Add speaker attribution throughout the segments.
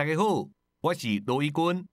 Speaker 1: 大家好，我是罗毅军。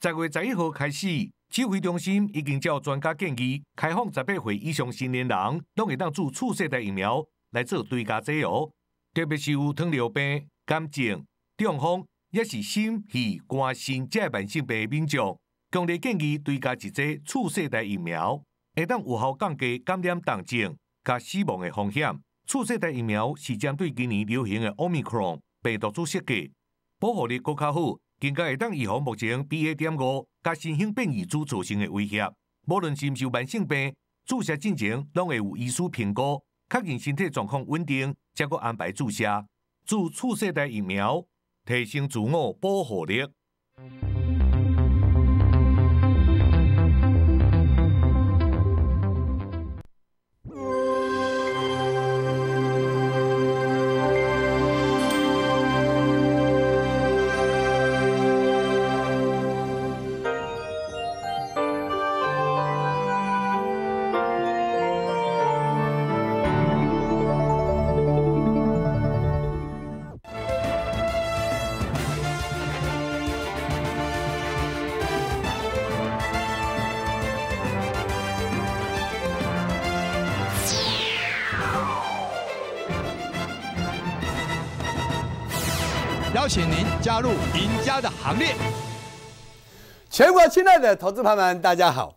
Speaker 1: 十月十一号开始，指挥中心已经召专家建议开放十八岁以上成年人拢会当做注射代疫苗来做追加剂哦。特别是有糖尿病、癌症、中风，也是心、肺、肝、肾这慢性病民众，强烈建议追加一剂注射代疫苗，会当有效降低感染重症甲死亡的风险。注射代疫苗是针对今年流行 i 奥密克戎病毒株设计。保护力更加好，更加会当预防目前 B A 点五甲新型变异株造成的威胁。无论是毋是慢性病，注射进程拢会有医师评估，确认身体状况稳定，才阁安排注射。注次世代疫苗提升自我保护力。邀请您加入赢家的行列。全国亲爱的投资朋友们，大家好！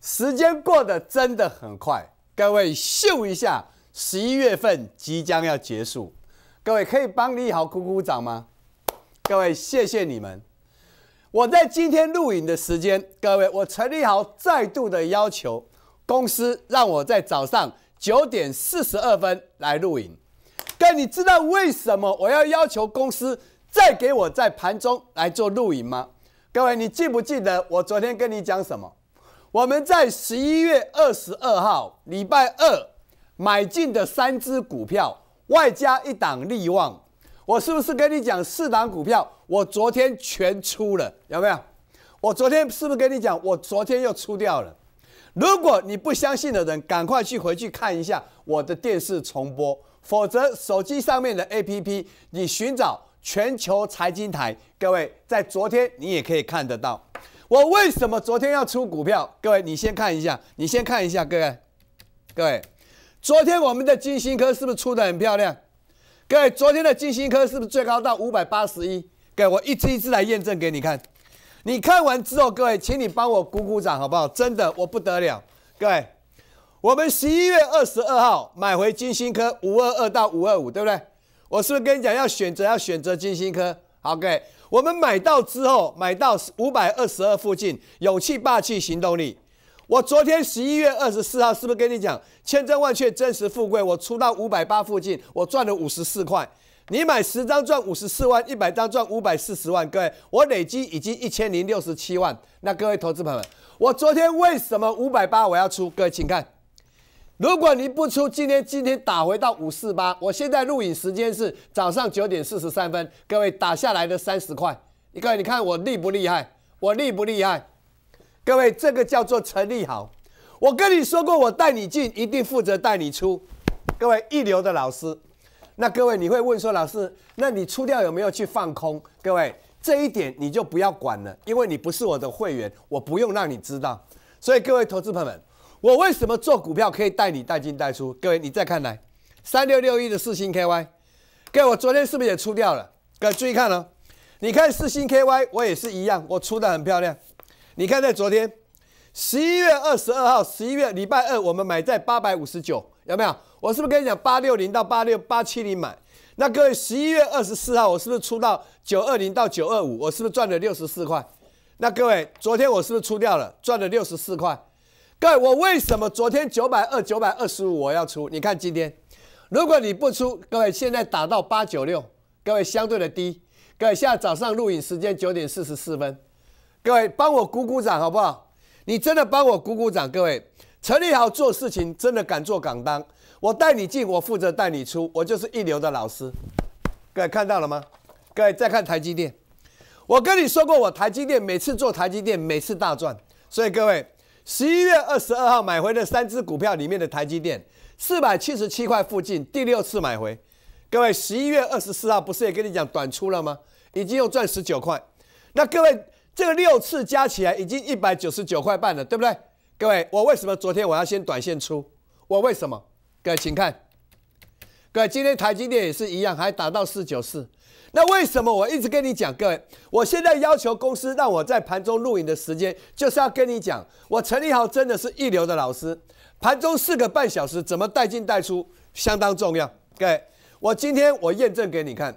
Speaker 1: 时间过得真的很快，各位秀一下，十一月份即将要结束，各位可以帮李豪鼓鼓掌吗？各位谢谢你们。我在今天录影的时间，各位，我陈立豪再度的要求公司，让我在早上九点四十二分来录影。但你知道为什么我要要求公司再给我在盘中来做录影吗？各位，你记不记得我昨天跟你讲什么？我们在十一月二十二号礼拜二买进的三只股票，外加一档利旺，我是不是跟你讲四档股票？我昨天全出了，有没有？我昨天是不是跟你讲我昨天又出掉了？如果你不相信的人，赶快去回去看一下我的电视重播。否则，手机上面的 APP，你寻找全球财经台。各位，在昨天你也可以看得到。我为什么昨天要出股票？各位，你先看一下，你先看一下，各位，各位，昨天我们的金星科是不是出的很漂亮？各位，昨天的金星科是不是最高到五百八十一？各位，我一次一次来验证给你看。你看完之后，各位，请你帮我鼓鼓掌好不好？真的，我不得了，各位。我们十一月二十二号买回金星科五二二到五二五，对不对？我是不是跟你讲要选择要选择金星科？好，各位，我们买到之后买到五百二十二附近，勇气霸气行动力。我昨天十一月二十四号是不是跟你讲千真万确真实富贵？我出到五百八附近，我赚了五十四块。你买十张赚五十四万，一百张赚五百四十万，各位，我累积已经一千零六十七万。那各位投资朋友们，我昨天为什么五百八我要出？各位，请看。如果你不出，今天今天打回到五四八，我现在录影时间是早上九点四十三分。各位打下来的三十块，你位你看我厉不厉害？我厉不厉害？各位，这个叫做陈立好。我跟你说过，我带你进，一定负责带你出。各位一流的老师，那各位你会问说，老师，那你出掉有没有去放空？各位，这一点你就不要管了，因为你不是我的会员，我不用让你知道。所以各位投资朋友们。我为什么做股票可以带你带进带出？各位，你再看，来三六六一的四星 KY，各位，我昨天是不是也出掉了？各位注意看哦，你看四星 KY，我也是一样，我出的很漂亮。你看在昨天十一月二十二号，十一月礼拜二，我们买在八百五十九，有没有？我是不是跟你讲八六零到八六八七零买？那各位，十一月二十四号，我是不是出到九二零到九二五？我是不是赚了六十四块？那各位，昨天我是不是出掉了，赚了六十四块？各位，我为什么昨天九百二、九百二十五我要出？你看今天，如果你不出，各位现在打到八九六，各位相对的低。各位，现在早上录影时间九点四十四分，各位帮我鼓鼓掌好不好？你真的帮我鼓鼓掌，各位，陈立豪做事情真的敢做敢当。我带你进，我负责带你出，我就是一流的老师。各位看到了吗？各位再看台积电，我跟你说过，我台积电每次做台积电，每次大赚。所以各位。十一月二十二号买回的三只股票里面的台积电四百七十七块附近，第六次买回。各位，十一月二十四号不是也跟你讲短出了吗？已经又赚十九块。那各位，这个六次加起来已经一百九十九块半了，对不对？各位，我为什么昨天我要先短线出？我为什么？各位，请看，各位，今天台积电也是一样，还打到四九四。那为什么我一直跟你讲，各位？我现在要求公司让我在盘中录影的时间，就是要跟你讲，我陈立豪真的是一流的老师。盘中四个半小时怎么带进带出，相当重要，各位。我今天我验证给你看。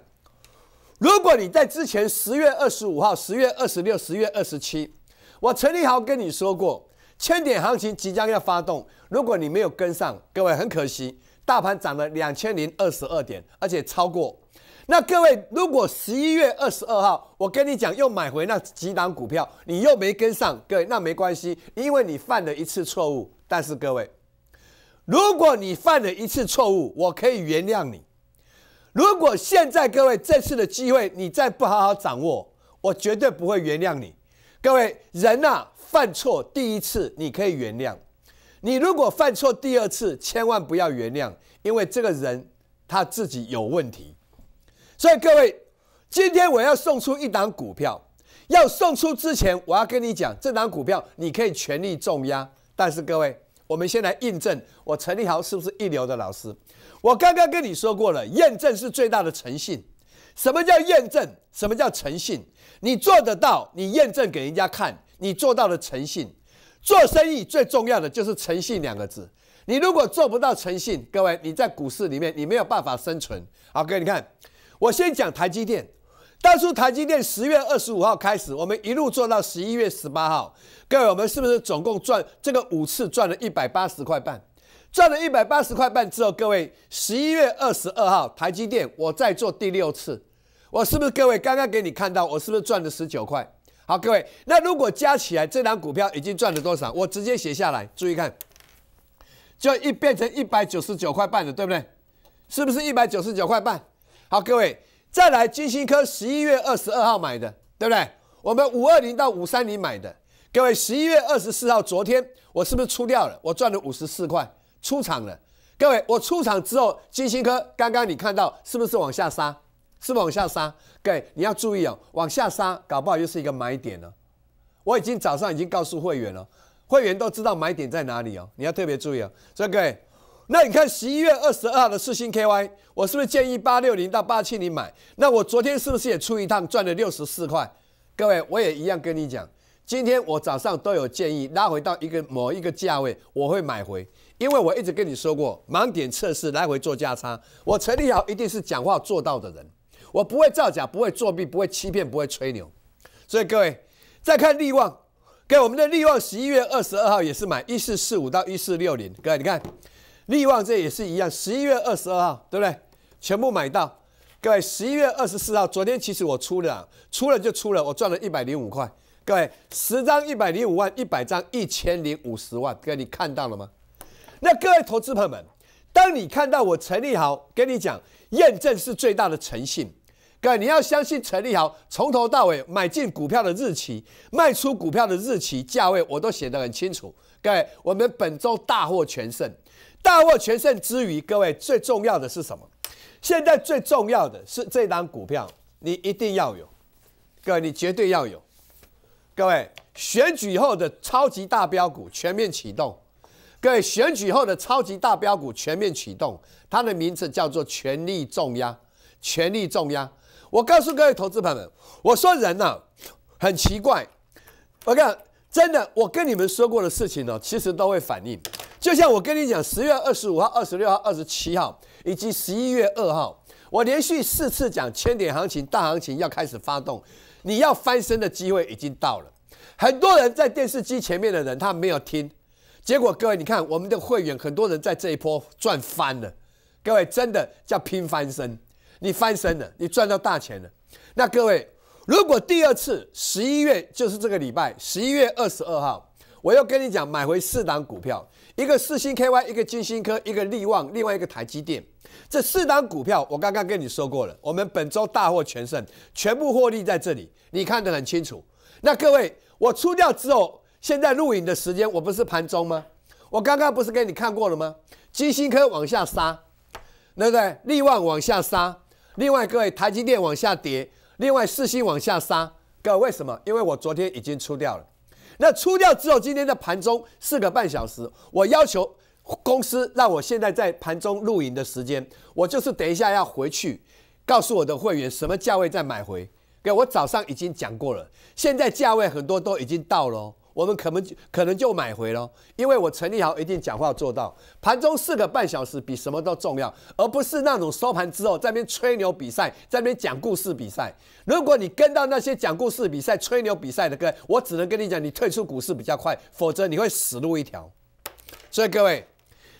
Speaker 1: 如果你在之前十月二十五号、十月二十六、十月二十七，我陈立豪跟你说过，千点行情即将要发动，如果你没有跟上，各位很可惜，大盘涨了两千零二十二点，而且超过。那各位，如果十一月二十二号，我跟你讲，又买回那几档股票，你又没跟上，各位，那没关系，因为你犯了一次错误。但是各位，如果你犯了一次错误，我可以原谅你。如果现在各位这次的机会，你再不好好掌握，我绝对不会原谅你。各位，人啊，犯错第一次你可以原谅，你如果犯错第二次，千万不要原谅，因为这个人他自己有问题。所以各位，今天我要送出一档股票。要送出之前，我要跟你讲，这档股票你可以全力重压。但是各位，我们先来印证我陈立豪是不是一流的老师。我刚刚跟你说过了，验证是最大的诚信。什么叫验证？什么叫诚信？你做得到，你验证给人家看，你做到了诚信。做生意最重要的就是诚信两个字。你如果做不到诚信，各位，你在股市里面你没有办法生存。好，各位，你看。我先讲台积电，当初台积电十月二十五号开始，我们一路做到十一月十八号，各位，我们是不是总共赚这个五次赚了一百八十块半？赚了一百八十块半之后，各位十一月二十二号台积电，我再做第六次，我是不是各位刚刚给你看到，我是不是赚了十九块？好，各位，那如果加起来这张股票已经赚了多少？我直接写下来，注意看，就一变成一百九十九块半了，对不对？是不是一百九十九块半？好，各位，再来金星科十一月二十二号买的，对不对？我们五二零到五三零买的，各位十一月二十四号，昨天我是不是出掉了？我赚了五十四块，出场了。各位，我出场之后，金星科刚刚你看到是不是往下杀？是不是往下杀？各位你要注意哦，往下杀，搞不好又是一个买点了。我已经早上已经告诉会员了，会员都知道买点在哪里哦，你要特别注意哦。所以各位。那你看十一月二十二号的四星 K Y，我是不是建议八六零到八七零买？那我昨天是不是也出一趟赚了六十四块？各位，我也一样跟你讲，今天我早上都有建议拉回到一个某一个价位，我会买回，因为我一直跟你说过，盲点测试来回做价差。我陈立豪一定是讲话做到的人，我不会造假，不会作弊，不会欺骗，不会吹牛。所以各位，再看利旺，给我们的利旺十一月二十二号也是买一四四五到一四六零，各位你看。力旺这也是一样，十一月二十二号，对不对？全部买到，各位，十一月二十四号，昨天其实我出了，出了就出了，我赚了一百零五块。各位，十张一百零五万，一百张一千零五十万，各位，你看到了吗？那各位投资朋友们，当你看到我陈立豪跟你讲，验证是最大的诚信，各位，你要相信陈立豪从头到尾买进股票的日期、卖出股票的日期、价位，我都写得很清楚。各位，我们本周大获全胜。大获全胜之余，各位最重要的是什么？现在最重要的是这张股票，你一定要有，各位你绝对要有。各位选举后的超级大标股全面启动，各位选举后的超级大标股全面启动，它的名字叫做权力重压，权力重压。我告诉各位投资朋友们，我说人呢很奇怪，我跟真的我跟你们说过的事情呢，其实都会反映。就像我跟你讲，十月二十五号、二十六号、二十七号，以及十一月二号，我连续四次讲千点行情、大行情要开始发动，你要翻身的机会已经到了。很多人在电视机前面的人他没有听，结果各位你看，我们的会员很多人在这一波赚翻了。各位真的叫拼翻身，你翻身了，你赚到大钱了。那各位，如果第二次十一月就是这个礼拜，十一月二十二号。我要跟你讲，买回四档股票，一个四星 KY，一个金星科，一个力旺，另外一个台积电。这四档股票，我刚刚跟你说过了，我们本周大获全胜，全部获利在这里，你看得很清楚。那各位，我出掉之后，现在录影的时间我不是盘中吗？我刚刚不是给你看过了吗？金星科往下杀，对不对？力旺往下杀，另外各位台积电往下跌，另外四星往下杀，各位为什么？因为我昨天已经出掉了。那出掉之后，今天的盘中四个半小时，我要求公司让我现在在盘中录影的时间，我就是等一下要回去告诉我的会员什么价位再买回。给我早上已经讲过了，现在价位很多都已经到了。我们可能可能就买回了，因为我成立好一定讲话做到。盘中四个半小时比什么都重要，而不是那种收盘之后在那边吹牛比赛，在那边讲故事比赛。如果你跟到那些讲故事比赛、吹牛比赛的歌，我只能跟你讲，你退出股市比较快，否则你会死路一条。所以各位，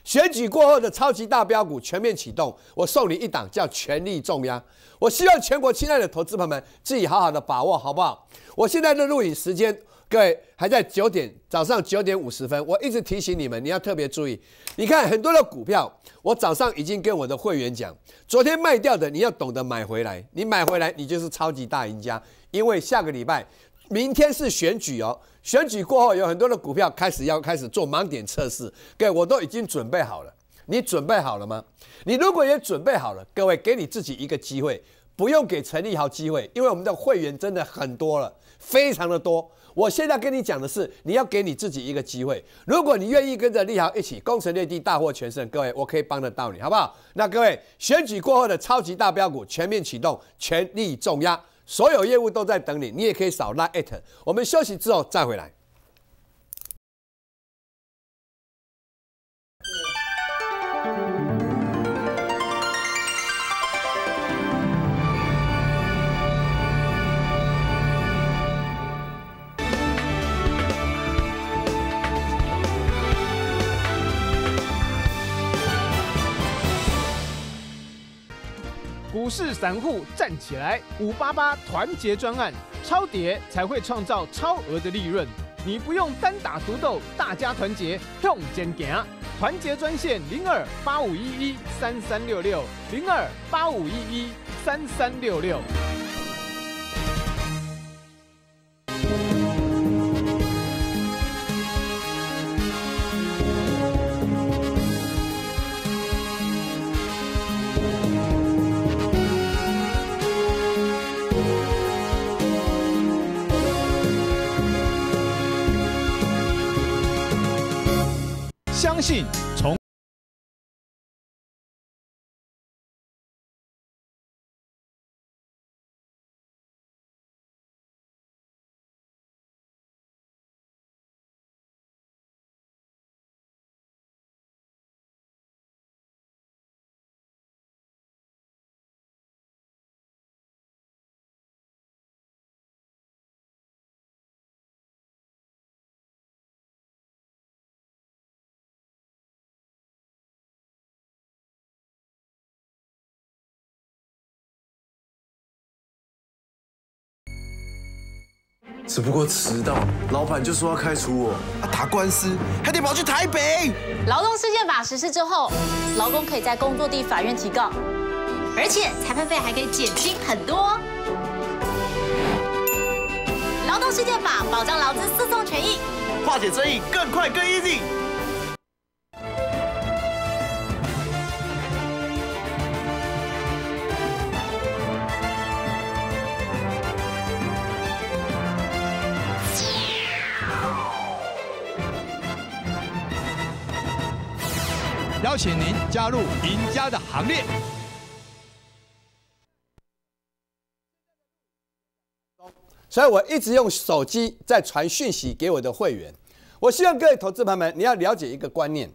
Speaker 1: 选举过后的超级大标股全面启动，我送你一档叫“全力重压”。我希望全国亲爱的投资朋友们自己好好的把握，好不好？我现在的录影时间。各位还在九点早上九点五十分，我一直提醒你们，你要特别注意。你看很多的股票，我早上已经跟我的会员讲，昨天卖掉的你要懂得买回来，你买回来你就是超级大赢家。因为下个礼拜明天是选举哦，选举过后有很多的股票开始要开始做盲点测试。各位我都已经准备好了，你准备好了吗？你如果也准备好了，各位给你自己一个机会，不用给陈立豪机会，因为我们的会员真的很多了，非常的多。我现在跟你讲的是，你要给你自己一个机会。如果你愿意跟着立豪一起攻城略地、大获全胜，各位，我可以帮得到你，好不好？那各位，选举过后的超级大标股全面启动，全力重压，所有业务都在等你，你也可以少拉 at。我们休息之后再回来。股市散户站起来，五八八团结专案，超跌才会创造超额的利润。你不用单打独斗，大家团结用肩颈。团结专线零二八五一一三三六六，零二八五一一三三六六。信从。只不过迟到，老板就说要开除我，打官司还得跑去台北。劳动事件法实施之后，劳工可以在工作地法院提告，而且裁判费还可以减轻很多。劳动事件法保障劳资诉讼权益，化解争议更快更 easy。邀请您加入赢家的行列。所以我一直用手机在传讯息给我的会员。我希望各位投资朋友们，你要了解一个观念：，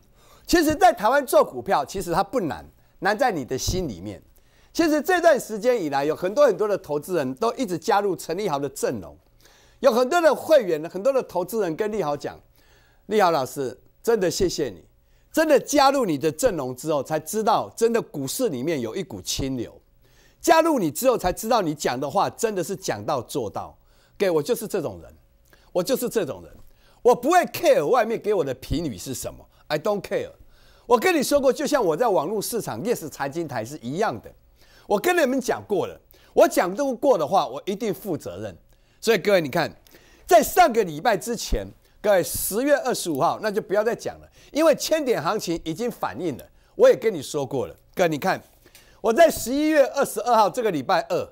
Speaker 1: 其实，在台湾做股票，其实它不难，难在你的心里面。其实这段时间以来，有很多很多的投资人都一直加入陈立豪的阵容。有很多的会员，很多的投资人跟立豪讲：“立豪老师，真的谢谢你。”真的加入你的阵容之后，才知道真的股市里面有一股清流。加入你之后，才知道你讲的话真的是讲到做到。给我就是这种人，我就是这种人，我不会 care 外面给我的评语是什么，I don't care。我跟你说过，就像我在网络市场夜市财经台是一样的。我跟你们讲过了，我讲这个过的话，我一定负责任。所以各位，你看，在上个礼拜之前。各位，十月二十五号那就不要再讲了，因为千点行情已经反映了。我也跟你说过了，哥，你看我在十一月二十二号这个礼拜二，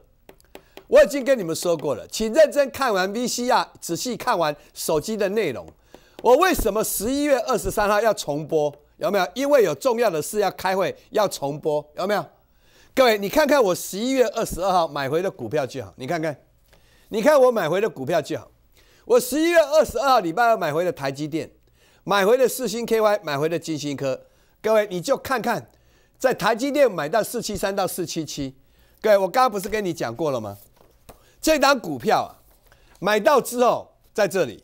Speaker 1: 我已经跟你们说过了，请认真看完 VCR，仔细看完手机的内容。我为什么十一月二十三号要重播？有没有？因为有重要的事要开会，要重播，有没有？各位，你看看我十一月二十二号买回的股票就好，你看看，你看我买回的股票就好。我十一月二十二号礼拜二买回了台积电，买回了四星 KY，买回了金星科。各位你就看看，在台积电买到四七三到四七七，各位我刚刚不是跟你讲过了吗？这张股票啊，买到之后在这里，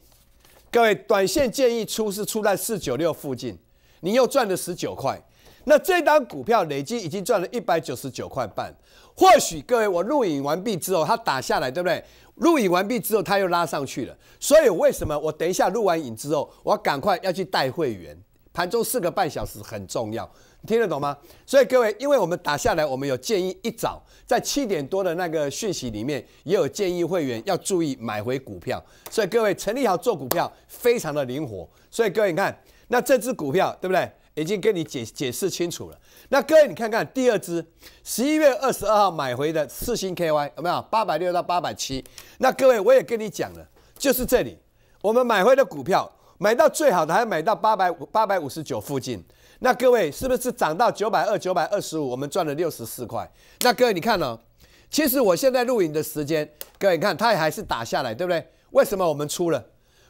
Speaker 1: 各位短线建议出是出在四九六附近，你又赚了十九块，那这张股票累计已经赚了一百九十九块半。或许各位我录影完毕之后，它打下来对不对？录影完毕之后，他又拉上去了。所以为什么我等一下录完影之后，我赶快要去带会员？盘中四个半小时很重要，听得懂吗？所以各位，因为我们打下来，我们有建议一早在七点多的那个讯息里面，也有建议会员要注意买回股票。所以各位，成立好做股票非常的灵活。所以各位，你看那这只股票，对不对？已经跟你解解释清楚了，那各位你看看第二支，十一月二十二号买回的四星 KY 有没有八百六到八百七？那各位我也跟你讲了，就是这里我们买回的股票，买到最好的还买到八百五八百五十九附近。那各位是不是涨到九百二九百二十五？我们赚了六十四块。那各位你看哦，其实我现在录影的时间，各位你看它也还是打下来，对不对？为什么我们出了？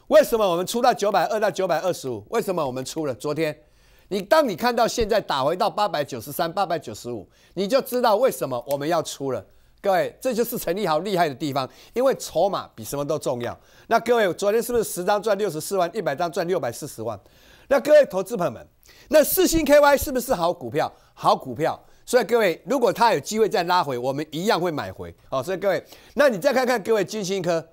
Speaker 1: 为什么我们出到九百二到九百二十五？为什么我们出了？昨天。你当你看到现在打回到八百九十三、八百九十五，你就知道为什么我们要出了。各位，这就是陈立豪厉害的地方，因为筹码比什么都重要。那各位，昨天是不是十张赚六十四万，一百张赚六百四十万？那各位投资朋友们，那四星 KY 是不是好股票？好股票。所以各位，如果它有机会再拉回，我们一样会买回。好，所以各位，那你再看看各位金星科，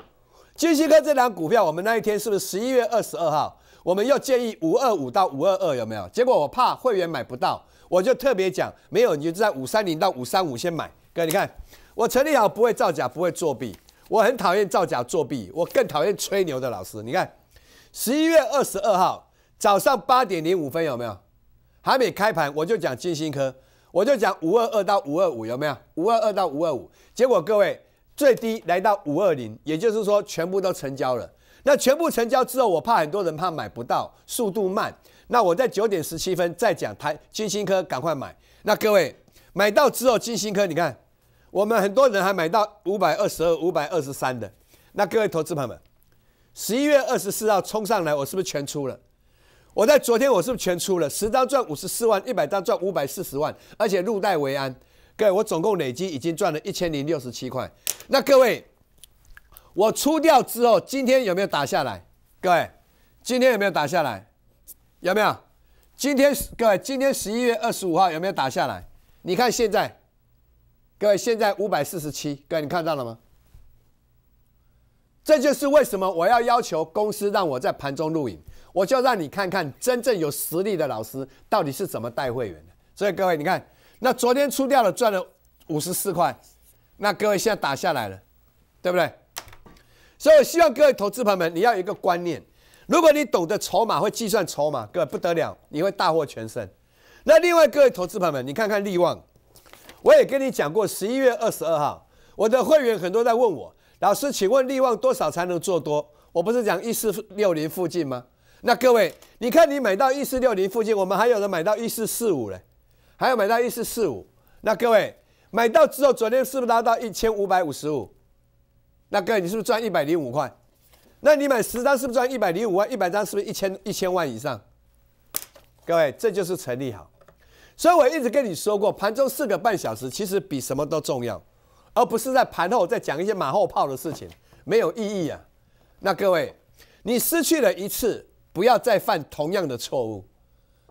Speaker 1: 金星科这档股票，我们那一天是不是十一月二十二号？我们又建议五二五到五二二有没有？结果我怕会员买不到，我就特别讲没有，你就在五三零到五三五先买。哥，你看，我成立好不会造假，不会作弊。我很讨厌造假作弊，我更讨厌吹牛的老师。你看，十一月二十二号早上八点零五分有没有？还没开盘我就讲金星科，我就讲五二二到五二五有没有？五二二到五二五，结果各位最低来到五二零，也就是说全部都成交了。那全部成交之后，我怕很多人怕买不到，速度慢。那我在九点十七分再讲台金星科赶快买。那各位买到之后，金星科你看，我们很多人还买到五百二十二、五百二十三的。那各位投资朋友们，十一月二十四号冲上来，我是不是全出了？我在昨天我是不是全出了？十张赚五十四万，一百张赚五百四十万，而且入袋为安。各位，我总共累积已经赚了一千零六十七块。那各位。我出掉之后，今天有没有打下来？各位，今天有没有打下来？有没有？今天各位，今天十一月二十五号有没有打下来？你看现在，各位现在五百四十七，各位你看到了吗？这就是为什么我要要求公司让我在盘中录影，我就让你看看真正有实力的老师到底是怎么带会员的。所以各位，你看，那昨天出掉了赚了五十四块，那各位现在打下来了，对不对？所以，我希望各位投资朋友们，你要有一个观念，如果你懂得筹码，会计算筹码，各位不得了，你会大获全胜。那另外，各位投资朋友们，你看看利旺，我也跟你讲过，十一月二十二号，我的会员很多在问我，老师，请问利旺多少才能做多？我不是讲一四六零附近吗？那各位，你看你买到一四六零附近，我们还有人买到一四四五嘞，还有买到一四四五。那各位买到之后，昨天是不是拉到一千五百五十五？那各位，你是不是赚一百零五块？那你买十张是不是赚一百零五万？一百张是不是一千一千万以上？各位，这就是成立好。所以我一直跟你说过，盘中四个半小时其实比什么都重要，而不是在盘后再讲一些马后炮的事情，没有意义啊。那各位，你失去了一次，不要再犯同样的错误。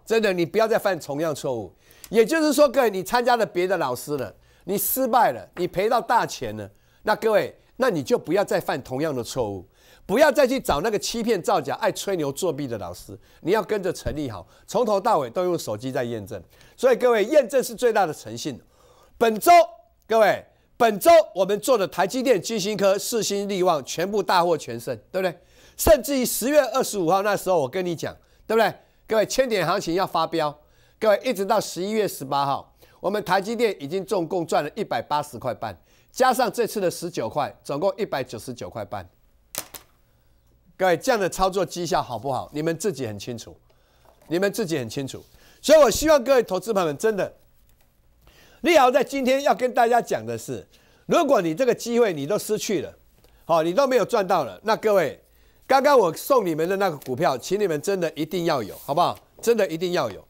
Speaker 1: 真的，你不要再犯同样错误。也就是说，各位，你参加了别的老师了，你失败了，你赔到大钱了，那各位。那你就不要再犯同样的错误，不要再去找那个欺骗、造假、爱吹牛、作弊的老师。你要跟着陈立好，从头到尾都用手机在验证。所以各位，验证是最大的诚信。本周各位，本周我们做的台积电、晶芯科、四新、力旺全部大获全胜，对不对？甚至于十月二十五号那时候，我跟你讲，对不对？各位，千点行情要发飙，各位一直到十一月十八号，我们台积电已经总共赚了一百八十块半。加上这次的十九块，总共一百九十九块半。各位这样的操作绩效好不好？你们自己很清楚，你们自己很清楚。所以我希望各位投资朋友们真的，立豪在今天要跟大家讲的是，如果你这个机会你都失去了，好，你都没有赚到了，那各位刚刚我送你们的那个股票，请你们真的一定要有，好不好？真的一定要有。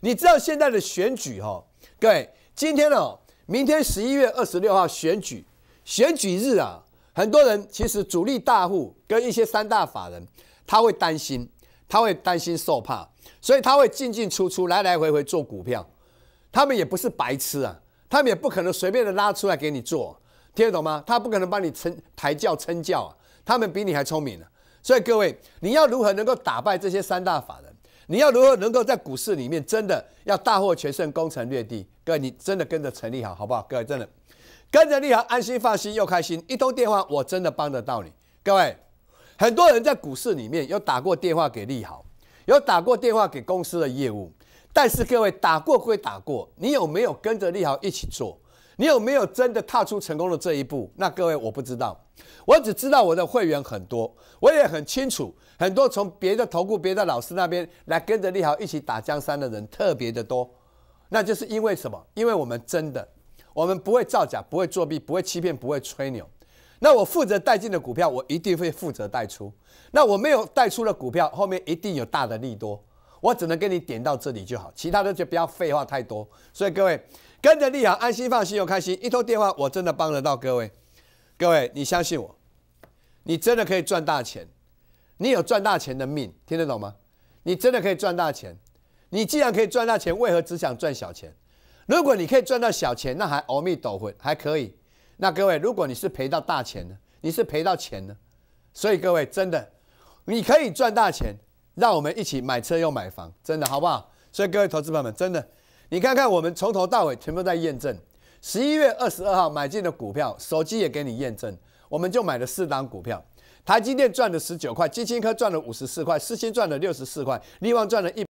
Speaker 1: 你知道现在的选举哈，各位今天哦。明天十一月二十六号选举，选举日啊，很多人其实主力大户跟一些三大法人，他会担心，他会担心受怕，所以他会进进出出，来来回回做股票。他们也不是白痴啊，他们也不可能随便的拉出来给你做，听得懂吗？他不可能帮你称抬轿撑轿啊，他们比你还聪明呢。所以各位，你要如何能够打败这些三大法人？你要如何能够在股市里面真的要大获全胜，攻城略地？哥，你真的跟着陈立好好不好？各位真的跟着立豪安心放心又开心，一通电话我真的帮得到你。各位，很多人在股市里面有打过电话给立豪，有打过电话给公司的业务，但是各位打过归打过，你有没有跟着立豪一起做？你有没有真的踏出成功的这一步？那各位我不知道，我只知道我的会员很多，我也很清楚，很多从别的投顾、别的老师那边来跟着立豪一起打江山的人特别的多。那就是因为什么？因为我们真的，我们不会造假，不会作弊，不会欺骗，不会吹牛。那我负责带进的股票，我一定会负责带出。那我没有带出的股票，后面一定有大的利多。我只能跟你点到这里就好，其他的就不要废话太多。所以各位跟着立行，安心放心又开心。一通电话，我真的帮得到各位。各位，你相信我，你真的可以赚大钱。你有赚大钱的命，听得懂吗？你真的可以赚大钱。你既然可以赚大钱，为何只想赚小钱？如果你可以赚到小钱，那还奥秘斗魂还可以。那各位，如果你是赔到大钱呢？你是赔到钱呢？所以各位，真的，你可以赚大钱，让我们一起买车又买房，真的好不好？所以各位投资朋友们，真的，你看看我们从头到尾全部在验证。十一月二十二号买进的股票，手机也给你验证，我们就买了四档股票：台积电赚了十九块，基金科赚了五十四块，四星赚了六十四块，力旺赚了一。